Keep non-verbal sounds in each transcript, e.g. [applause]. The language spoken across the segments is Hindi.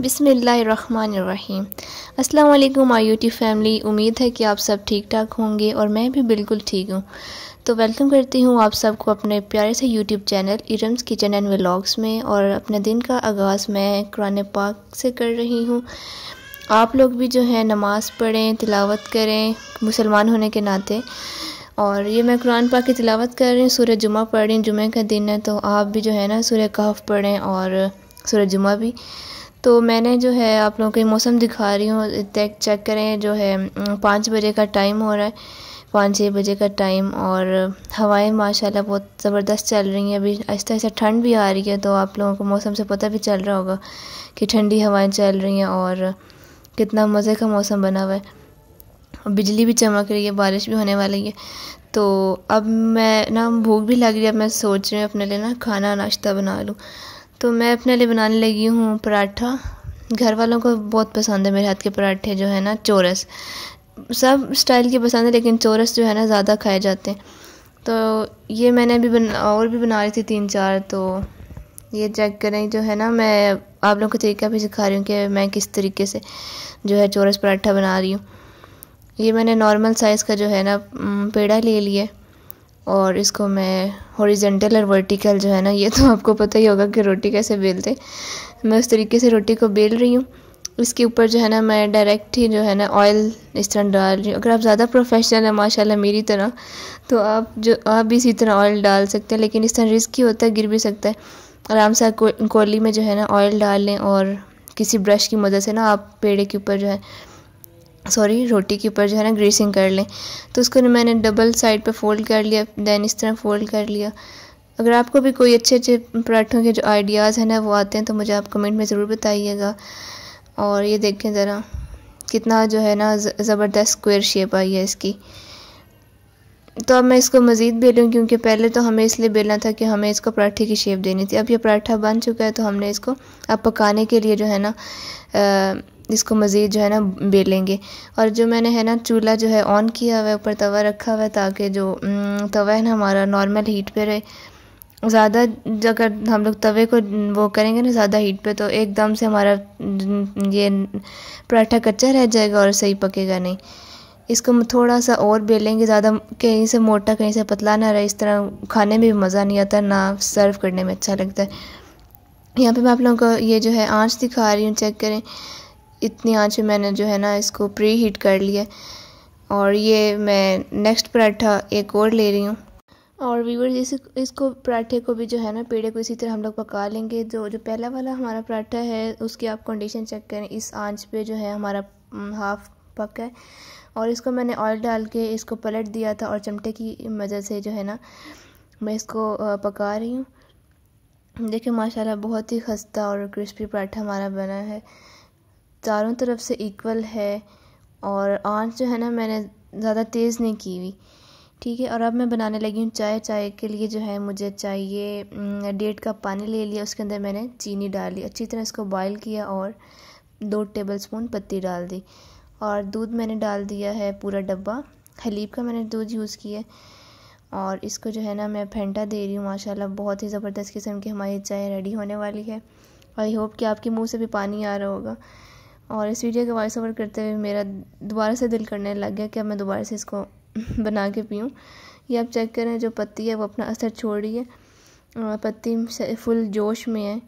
बिसमीम अल्लाम आई यूटी फैमिली उम्मीद है कि आप सब ठीक ठाक होंगे और मैं भी बिल्कुल ठीक हूँ तो वेलकम करती हूँ आप सबको अपने प्यारे से यूट्यूब चैनल इरम्स किचन एंड व्लॉग्स में और अपने दिन का आगाज़ मैं कुरान पाक से कर रही हूँ आप लोग भी जो है नमाज़ पढ़ें तिलावत करें मुसलमान होने के नाते और ये मैं कुरान पाक की तिलावत कर रही हूँ सूर्य जुमा पढ़ रही हूँ जुमे का दिन है तो आप भी जो है ना सूर्य कहफ पढ़ें और सूरज जुमा भी तो मैंने जो है आप लोगों के मौसम दिखा रही हूँ चेक करें जो है पाँच बजे का टाइम हो रहा है पाँच छः बजे का टाइम और हवाएं माशाल्लाह बहुत ज़बरदस्त चल रही हैं अभी आहिस्ता आहिस्ता ठंड भी आ रही है तो आप लोगों को मौसम से पता भी चल रहा होगा कि ठंडी हवाएं चल रही हैं और कितना मज़े का मौसम बना हुआ है बिजली भी चमक रही है बारिश भी होने वाली है तो अब मैं ना भूख भी लग रही है अब मैं सोच रही हूँ अपने लिए ना खाना नाश्ता बना लूँ तो मैं अपने लिए बनाने लगी हूँ पराठा घर वालों को बहुत पसंद है मेरे हाथ के पराठे जो है ना चोरस सब स्टाइल के पसंद है लेकिन चोरस जो है ना ज़्यादा खाए जाते हैं तो ये मैंने अभी बना और भी बना रही थी तीन चार तो ये चेक करें जो है ना मैं आप लोगों को तरीका भी सिखा रही हूँ कि मैं किस तरीके से जो है चोरस पराठा बना रही हूँ ये मैंने नॉर्मल साइज़ का जो है ना पेड़ा ले लिया और इसको मैं हॉरिजेंटल और वर्टिकल जो है ना ये तो आपको पता ही होगा कि रोटी कैसे बेलते मैं उस तरीके से रोटी को बेल रही हूँ इसके ऊपर जो है ना मैं डायरेक्ट ही जो है ना ऑयल इस तरह डाल रही हूँ अगर आप ज़्यादा प्रोफेशनल हैं माशाल्लाह मेरी तरह तो आप जो आप भी इसी तरह ऑयल डाल सकते हैं लेकिन इस तरह रिस्क ही होता है गिर भी सकता है आराम से कोली में जो है ना ऑयल डाल लें और किसी ब्रश की मदद से ना आप पेड़े के ऊपर जो है सॉरी रोटी के ऊपर जो है ना ग्रीसिंग कर लें तो उसको मैंने डबल साइड पे फोल्ड कर लिया दैन इस तरह फोल्ड कर लिया अगर आपको भी कोई अच्छे अच्छे पराठों के जो आइडियाज़ हैं ना वो आते हैं तो मुझे आप कमेंट में ज़रूर बताइएगा और ये देखें ज़रा कितना जो है ना ज़बरदस्त स्क्वायर शेप आई है इसकी तो अब मैं इसको मज़ीद बेलूँ क्योंकि पहले तो हमें इसलिए बेलना था कि हमें इसको पराठे की शेप देनी थी अब ये पराठा बन चुका है तो हमने इसको अब पकाने के लिए जो है ना आ, इसको मज़ीद जो है ना बेलेंगे और जो मैंने है ना चूल्हा जो है ऑन किया हुआ है ऊपर तवा रखा हुआ है ताकि जो तवा है ना हमारा नॉर्मल हीट पे रहे ज़्यादा अगर हम लोग तवे को वो करेंगे ना ज़्यादा हीट पे तो एकदम से हमारा ये पराठा कच्चा रह जाएगा और सही पकेगा नहीं इसको थोड़ा सा और बेलेंगे ज़्यादा कहीं से मोटा कहीं से पतला ना रहे इस तरह खाने में भी मज़ा नहीं आता ना सर्व करने में अच्छा लगता है यहाँ पे मैं आप लोगों को ये जो है आँच दिखा रही हूँ चेक करें इतनी आँच मैंने जो है ना इसको प्री हीट कर लिया और ये मैं नेक्स्ट पराठा एक और ले रही हूँ और व्यूवर जैसे इसको पराठे को भी जो है ना पेड़े को इसी तरह हम लोग पका लेंगे जो जो पहला वाला हमारा पराठा है उसकी आप कंडीशन चेक करें इस आंच पे जो है हमारा हाफ पका है और इसको मैंने ऑयल डाल के इसको पलट दिया था और चमटे की मदद से जो है ना मैं इसको पका रही हूँ देखिए माशाल्लाह बहुत ही खस्ता और क्रिस्पी पराठा हमारा बना है चारों तरफ से इक्वल है और आँच जो है ना मैंने ज़्यादा तेज़ नहीं की हुई ठीक है और अब मैं बनाने लगी हूँ चाय चाय के लिए जो है मुझे चाहिए डेढ़ कप पानी ले लिया उसके अंदर मैंने चीनी डाली अच्छी तरह इसको बॉयल किया और दो टेबल स्पून पत्ती डाल दी और दूध मैंने डाल दिया है पूरा डब्बा हलीब का मैंने दूध यूज़ किया और इसको जो है ना मैं फेंटा दे रही हूँ माशा बहुत ही ज़बरदस्त किस्म की हमारी चाय रेडी होने वाली है आई होप कि आपके मुँह से भी पानी आ रहा होगा और इस वीडियो का वॉइस ओवर करते हुए मेरा दोबारा से दिल करने लग गया कि अब मैं दोबारा से इसको [laughs] बना के पीऊँ ये आप चेक करें जो पत्ती है वो अपना असर छोड़ रही है पत्ती फुल जोश में है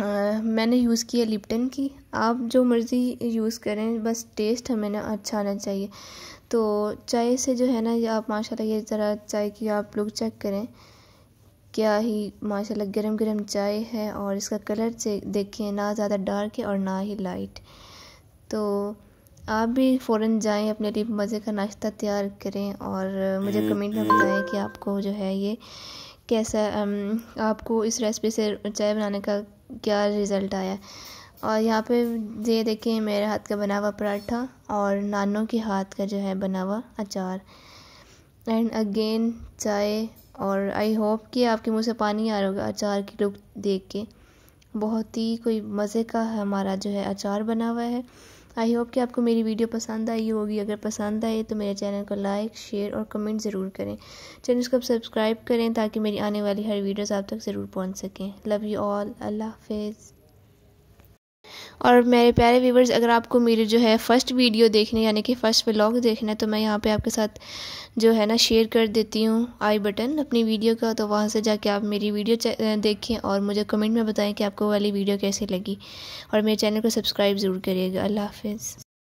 आ, मैंने यूज़ किया लिप्टन की आप जो मर्ज़ी यूज़ करें बस टेस्ट हमें ना अच्छा आना चाहिए तो चाय से जो है ना ये आप माशाल्लाह ये ज़रा चाय की आप लोग चेक करें क्या ही माशाल्लाह गरम गरम चाय है और इसका कलर देखिए ना ज़्यादा डार्क है और ना ही लाइट तो आप भी फ़ौरन जाएं अपने लिए मज़े का नाश्ता तैयार करें और मुझे हम्म, कमेंट में हम्म। बताएं कि आपको जो है ये कैसा आपको इस रेसिपी से चाय बनाने का क्या रिज़ल्ट आया और यहाँ पे ये देखें मेरे हाथ का बना हुआ पराठा और नानों के हाथ का जो है बना हुआ अचार एंड अगेन चाय और आई होप कि आपके मुंह से पानी आ रहा होगा अचार की लुक देख के बहुत ही कोई मज़े का हमारा जो है अचार बना हुआ है आई होप कि आपको मेरी वीडियो पसंद आई होगी अगर पसंद आए तो मेरे चैनल को लाइक शेयर और कमेंट ज़रूर करें चैनल को सब्सक्राइब करें ताकि मेरी आने वाली हर वीडियोस आप तक ज़रूर पहुंच सकें लव यू ऑल अल्लाह हाफिज़ और मेरे प्यारे व्यूवर्स अगर आपको मेरी जो है फ़र्स्ट वीडियो देखने यानी कि फ़र्स्ट व्लॉग देखना है तो मैं यहाँ पे आपके साथ जो है ना शेयर कर देती हूँ आई बटन अपनी वीडियो का तो वहाँ से जाके आप मेरी वीडियो देखें और मुझे कमेंट में बताएं कि आपको वाली वीडियो कैसी लगी और मेरे चैनल को सब्सक्राइब ज़रूर करिएगा अल्लाह हाफिज़